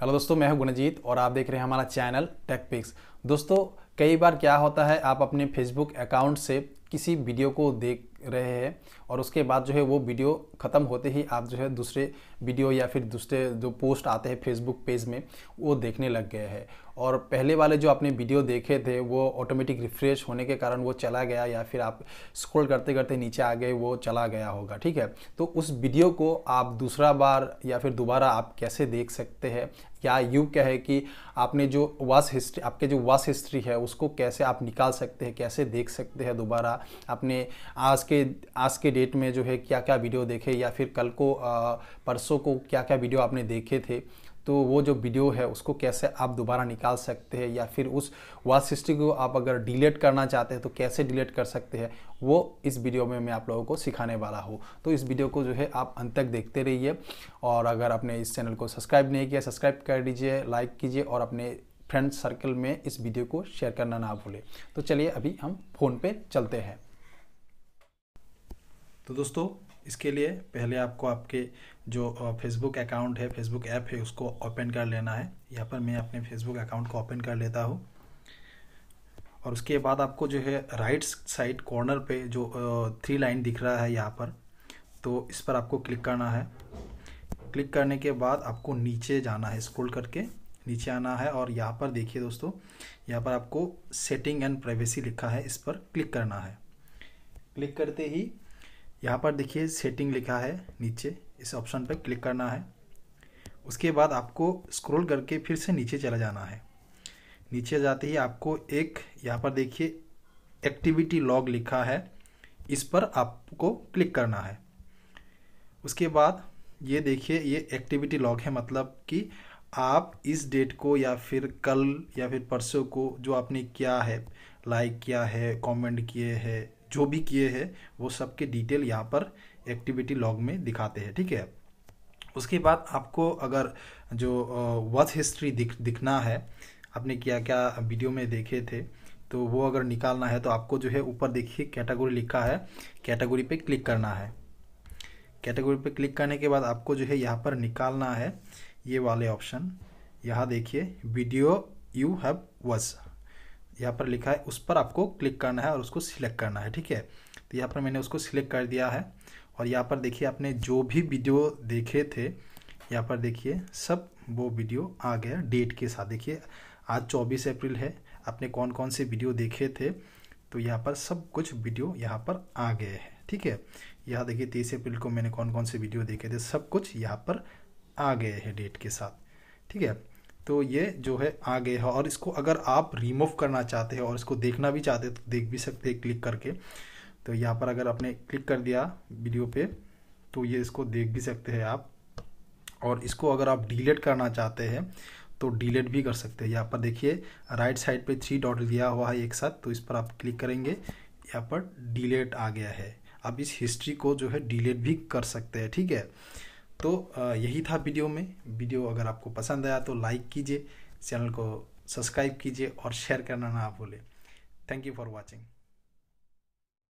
hello दोस्तों मैं हूं गुणजीत और आप देख रहे हैं हमारा चैनल टेक पिक्स दोस्तों कई बार क्या होता है आप अपने फेसबुक अकाउंट से किसी वीडियो को देख रहे हैं और उसके बाद जो है वो वीडियो ख़त्म होते ही आप जो है दूसरे वीडियो या फिर दूसरे जो पोस्ट आते हैं फेसबुक पेज में वो देखने लग गए हैं और पहले वाले जो आपने वीडियो देखे थे वो ऑटोमेटिक रिफ्रेश होने के कारण वो चला गया या फिर आप स्क्रॉल करते करते नीचे आ गए वो चला गया होगा ठीक है तो उस वीडियो को आप दूसरा बार या फिर दोबारा आप कैसे देख सकते हैं या क्या है कि आपने जो वास हिस्ट्री आपके जो वास हिस्ट्री है उसको कैसे आप निकाल सकते हैं कैसे देख सकते हैं दोबारा आपने आज के आज के डेट में जो है क्या क्या वीडियो देखे या फिर कल को परसों को क्या क्या वीडियो आपने देखे थे तो वो जो वीडियो है उसको कैसे आप दोबारा निकाल सकते हैं या फिर उस वाच हिस्ट्री को आप अगर डिलीट करना चाहते हैं तो कैसे डिलीट कर सकते हैं वो इस वीडियो में मैं आप लोगों को सिखाने वाला हूँ तो इस वीडियो को जो है आप अंत तक देखते रहिए और अगर आपने इस चैनल को सब्सक्राइब नहीं किया सब्सक्राइब कर दीजिए लाइक कीजिए और अपने फ्रेंड सर्कल में इस वीडियो को शेयर करना ना भूलें तो चलिए अभी हम फ़ोन पे चलते हैं तो दोस्तों इसके लिए पहले आपको आपके जो फेसबुक अकाउंट है फेसबुक ऐप है उसको ओपन कर लेना है यहाँ पर मैं अपने फेसबुक अकाउंट को ओपन कर लेता हूँ और उसके बाद आपको जो है राइट साइड कॉर्नर पे जो थ्री लाइन दिख रहा है यहाँ पर तो इस पर आपको क्लिक करना है क्लिक करने के बाद आपको नीचे जाना है स्क्रोल करके नीचे आना है और यहाँ पर देखिए दोस्तों यहाँ पर आपको सेटिंग एंड प्राइवेसी लिखा है इस पर क्लिक करना है क्लिक करते ही यहाँ पर देखिए सेटिंग लिखा है नीचे इस ऑप्शन पर क्लिक करना है उसके बाद आपको स्क्रॉल करके फिर से नीचे चला जाना है नीचे जाते ही आपको एक यहाँ पर देखिए एक्टिविटी लॉग लिखा है इस पर आपको क्लिक करना है उसके बाद ये देखिए ये एक्टिविटी लॉग है मतलब कि आप इस डेट को या फिर कल या फिर परसों को जो आपने किया है लाइक किया है कमेंट किए हैं जो भी किए हैं वो सब के डिटेल यहाँ पर एक्टिविटी लॉग में दिखाते हैं ठीक है उसके बाद आपको अगर जो वर्थ हिस्ट्री दिख दिखना है आपने क्या क्या वीडियो में देखे थे तो वो अगर निकालना है तो आपको जो है ऊपर देखिए कैटेगरी लिखा है कैटेगरी पे क्लिक करना है कैटेगरी पे क्लिक करने के बाद आपको जो है यहाँ पर निकालना है ये वाले ऑप्शन यहाँ देखिए वीडियो यू हैव वज यहाँ पर लिखा है उस पर आपको क्लिक करना है और उसको सिलेक्ट करना है ठीक है तो यहाँ पर मैंने उसको सिलेक्ट कर दिया है और यहाँ पर देखिए आपने जो भी वीडियो देखे थे यहाँ पर देखिए सब वो वीडियो आ गया डेट के साथ देखिए आज 24 अप्रैल है आपने कौन कौन से वीडियो देखे थे तो यहाँ पर सब कुछ वीडियो यहाँ पर आ गए हैं ठीक है यहाँ देखिए तीस अप्रैल को मैंने कौन कौन से वीडियो देखे थे सब कुछ यहाँ पर आ गए हैं डेट के साथ ठीक है तो ये जो है आ गया है और इसको अगर आप रिमूव करना चाहते हैं और इसको देखना भी चाहते हैं तो देख भी सकते हैं क्लिक करके तो यहाँ पर अगर आपने क्लिक कर दिया वीडियो पे तो ये इसको देख भी सकते हैं आप और इसको अगर आप डिलीट करना चाहते हैं तो डिलीट भी कर सकते हैं यहाँ पर देखिए राइट साइड पर थ्री डॉट दिया हुआ है एक साथ तो इस पर आप क्लिक करेंगे यहाँ पर डिलीट आ गया है आप इस हिस्ट्री को जो है डिलीट भी कर सकते हैं ठीक है तो यही था वीडियो में वीडियो अगर आपको पसंद आया तो लाइक कीजिए चैनल को सब्सक्राइब कीजिए और शेयर करना ना भूलें थैंक यू फॉर वॉचिंग